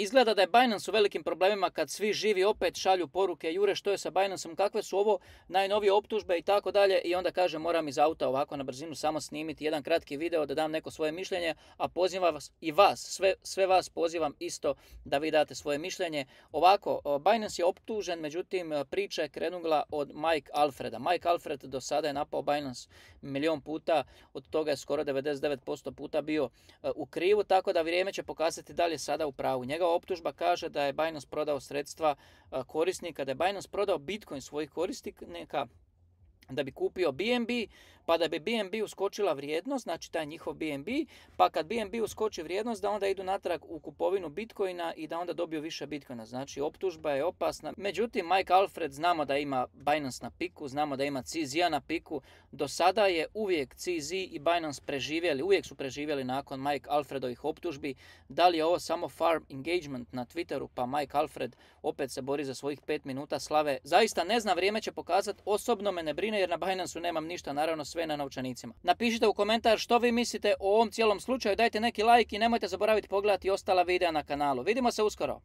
Izgleda da je Binance u velikim problemima kad svi živi opet šalju poruke Jure što je sa Binanceom, kakve su ovo najnovije optužbe i tako dalje i onda kaže moram iz auta ovako na brzinu samo snimiti jedan kratki video da dam neko svoje mišljenje, a pozivam vas i vas, sve, sve vas pozivam isto da vi date svoje mišljenje. Ovako, Binance je optužen, međutim priča je krenula od Mike Alfreda. Mike Alfred do sada je napao Binance milion puta, od toga je skoro 99% puta bio e, u krivu, tako da vrijeme će pokazati da li je sada u pravu. njega optužba kaže da je Binance prodao sredstva korisnika, da je Binance prodao Bitcoin svojih korisnika da bi kupio BNB, pa da bi BNB uskočila vrijednost, znači taj njihov BNB, pa kad BNB uskoči vrijednost da onda idu natrag u kupovinu Bitcoina i da onda dobiju više Bitcoina. Znači optužba je opasna. Međutim, Mike Alfred znamo da ima Binance na piku, znamo da ima CZ na piku. Do sada je uvijek CZ i Binance preživjeli, uvijek su preživjeli nakon Mike Alfredovih optužbi. Da li je ovo samo farm engagement na Twitteru, pa Mike Alfred opet se bori za svojih pet minuta slave. Zaista ne zna, vrijeme će pokazati, osobno me ne brine jer na binance nemam ništa, naravno sve na novčanicima. Napišite u komentar što vi mislite o ovom cijelom slučaju, dajte neki like i nemojte zaboraviti pogledati ostala videa na kanalu. Vidimo se uskoro!